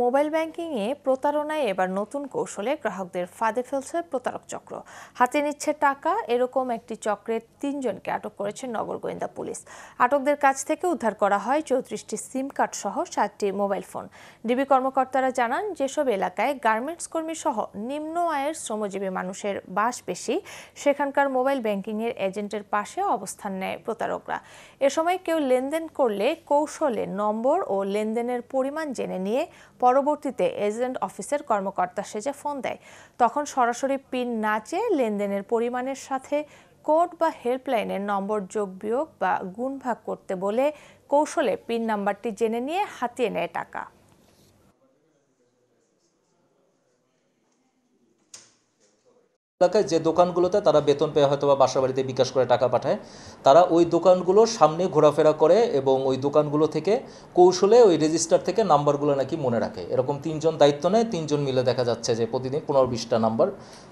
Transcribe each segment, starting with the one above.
mobile ব্যাংকিংয়ে প্রতারণায় এবার নতুন কৌশলে গ্রাহকদের ফাঁদে ফেলছে প্রতারক চক্র হাতে নিচ্ছে টাকা এরকম একটি চক্রের তিনজনকে আটক করেছে নগর গোয়েন্দা পুলিশ আটকদের কাছ থেকে উদ্ধার করা হয় চৌত্রিশটি সিম কার্ড সহ সাতটি মোবাইল ফোন ডিবি কর্মকর্তারা জানান যেসব এলাকায় গার্মেন্টস কর্মী সহ নিম্ন আয়ের শ্রমজীবী মানুষের বাস বেশি সেখানকার মোবাইল ব্যাংকিংয়ের এজেন্টের পাশে অবস্থান নেয় প্রতারকরা এ সময় কেউ লেনদেন করলে কৌশলে নম্বর ও লেনদেনের পরিমাণ জেনে নিয়ে পরবর্তীতে এজেন্ট অফিসের কর্মকর্তা সেজে ফোন দেয় তখন সরাসরি পিন না চেয়ে লেনদেনের পরিমাণের সাথে কোড বা হেল্পলাইনের নম্বর যোগ বিয়োগ বা ভাগ করতে বলে কৌশলে পিন নাম্বারটি জেনে নিয়ে হাতিয়ে নেয় টাকা এলাকায় যে দোকানগুলোতে তারা বেতন পেয়ে হয়তো বা বাসা বাড়িতে বিকাশ করে টাকা পাঠায় তারা ওই দোকানগুলোর সামনে ঘোরাফেরা করে এবং ওই দোকানগুলো থেকে কৌশলে ওই রেজিস্টার থেকে নাম্বারগুলো নাকি মনে রাখে এরকম তিনজন দায়িত্ব নেয় তিনজন মিলে দেখা যাচ্ছে যে প্রতিদিন পনেরো বিশটা নাম্বার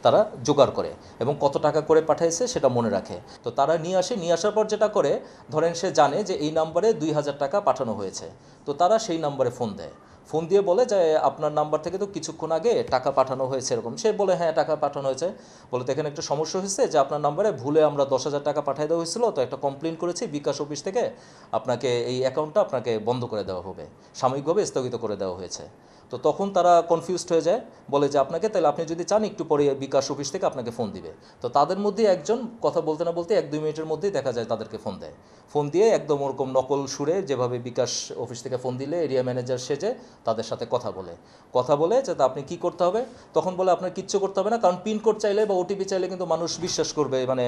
তারা জোগাড় করে এবং কত টাকা করে পাঠাইছে সেটা মনে রাখে তো তারা নিয়ে আসে নিয়ে আসার পর যেটা করে ধরেন সে জানে যে এই নাম্বারে দুই হাজার টাকা পাঠানো হয়েছে তো তারা সেই নাম্বারে ফোন দেয় ফোন দিয়ে বলে যে আপনার নাম্বার থেকে তো কিছুক্ষণ আগে টাকা পাঠানো হয়েছে এরকম সে বলে হ্যাঁ টাকা পাঠানো হয়েছে বলে তো এখানে একটা সমস্যা হয়েছে যে আপনার নাম্বারে ভুলে আমরা দশ হাজার টাকা পাঠিয়ে দেওয়া হয়েছিল তো একটা কমপ্লেন করেছি বিকাশ অফিস থেকে আপনাকে এই অ্যাকাউন্টটা আপনাকে বন্ধ করে দেওয়া হবে সাময়িকভাবে স্থগিত করে দেওয়া হয়েছে তো তখন তারা কনফিউজড হয়ে যায় বলে যে আপনাকে তাহলে আপনি যদি চান একটু পরে বিকাশ অফিস থেকে আপনাকে ফোন দিবে তো তাদের মধ্যে একজন কথা বলতে না বলতে এক দুই মিনিটের মধ্যেই দেখা যায় তাদেরকে ফোন দেয় ফোন দিয়ে একদম ওরকম নকল সুরে যেভাবে বিকাশ অফিস থেকে ফোন দিলে এরিয়া ম্যানেজার সেজে তাদের সাথে কথা বলে কথা বলে যে তা আপনি কি করতে হবে তখন বলে আপনার কিচ্ছু করতে হবে না কারণ পিনকোড চাইলে বা ওটিপি চাইলে কিন্তু মানুষ বিশ্বাস করবে মানে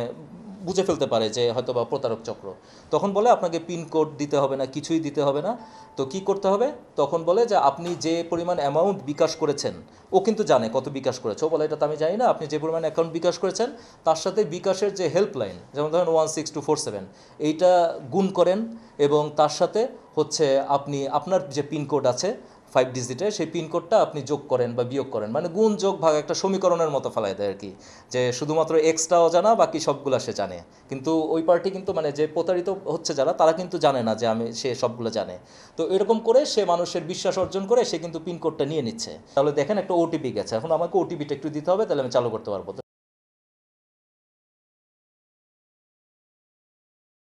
বুঝে ফেলতে পারে যে হয়তো বা প্রতারক চক্র তখন বলে আপনাকে পিনকোড দিতে হবে না কিছুই দিতে হবে না তো কি করতে হবে তখন বলে যে আপনি যে পরিমাণ অ্যামাউন্ট বিকাশ করেছেন ও কিন্তু জানে কত বিকাশ করেছে ও বলে এটা তো আমি জানি না আপনি যে পরিমাণ অ্যাকাউন্ট বিকাশ করেছেন তার সাথে বিকাশের যে হেল্পলাইন যেমন ধরেন one six two four seven এইটা গুণ করেন এবং তার সাথে হচ্ছে আপনি আপনার যে পিনকোড আছে ফাইভ ডিজিটে সেই পিনকোডটা আপনি যোগ করেন বা বিয়োগ করেন মানে গুণ যোগ ভাগ একটা সমীকরণের মতো ফেলায় দেয় আর কি যে শুধুমাত্র এক্সটাও জানা বাকি সবগুলো সে জানে কিন্তু ওই পার্টি কিন্তু মানে যে প্রতারিত হচ্ছে যারা তারা কিন্তু জানে না যে আমি সে সবগুলো জানে তো এরকম করে সে মানুষের বিশ্বাস অর্জন করে সে কিন্তু পিনকোডটা নিয়ে নিচ্ছে তাহলে দেখেন একটা ওটিপি গেছে এখন আমাকে ওটিপিটা একটু দিতে হবে তাহলে আমি চালু করতে পারবো